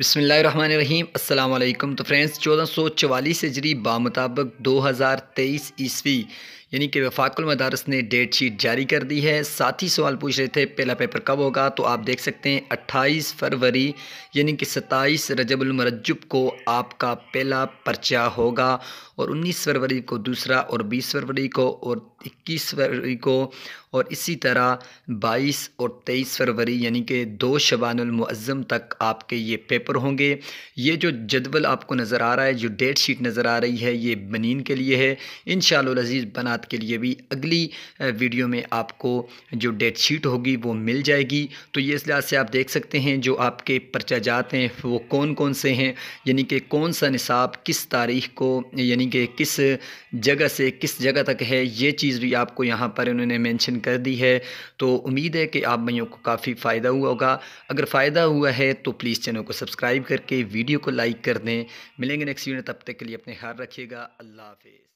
बसमीम अल्लाम तो फ्रेंड्स चौदह सौ चवालीस हजरी बामताबक दो हज़ार तेईस ईस्वी यानी कि वफाकुल मदारस ने डेट शीट जारी कर दी है साथ ही सवाल पूछ रहे थे पहला पेपर कब होगा तो आप देख सकते हैं अट्ठाईस फरवरी यानी कि सत्ताईस रजबुलमरजब को आपका पहला पर्चा होगा और उन्नीस फरवरी को दूसरा और बीस फरवरी को और इक्कीस फरवरी को और इसी तरह 22 और 23 फरवरी यानी कि दो शबानमज़म तक आपके ये पेपर पेपर होंगे ये जो जदवल आपको नज़र आ रहा है जो डेट शीट नज़र आ रही है ये बनीन के लिए है इन शजीज़ बनात के लिए भी अगली वीडियो में आपको जो डेट शीट होगी वो मिल जाएगी तो ये इस लिहाज से आप देख सकते हैं जो आपके जात हैं वो कौन कौन से हैं यानी कि कौन सा निसाब किस तारीख को यानी कि किस जगह से किस जगह तक है ये चीज़ भी आपको यहाँ पर उन्होंने मेंशन कर दी है तो उम्मीद है कि आप भाइयों को काफ़ी फ़ायदा हुआ होगा अगर फ़ायदा हुआ है तो प्लीज़ चैनल को सब्सक्राइब सब्सक्राइब करके वीडियो को लाइक कर दें मिलेंगे नेक्स्ट वीडियो तब तक के लिए अपने ख्याल रखिएगा अल्लाह हाफिज़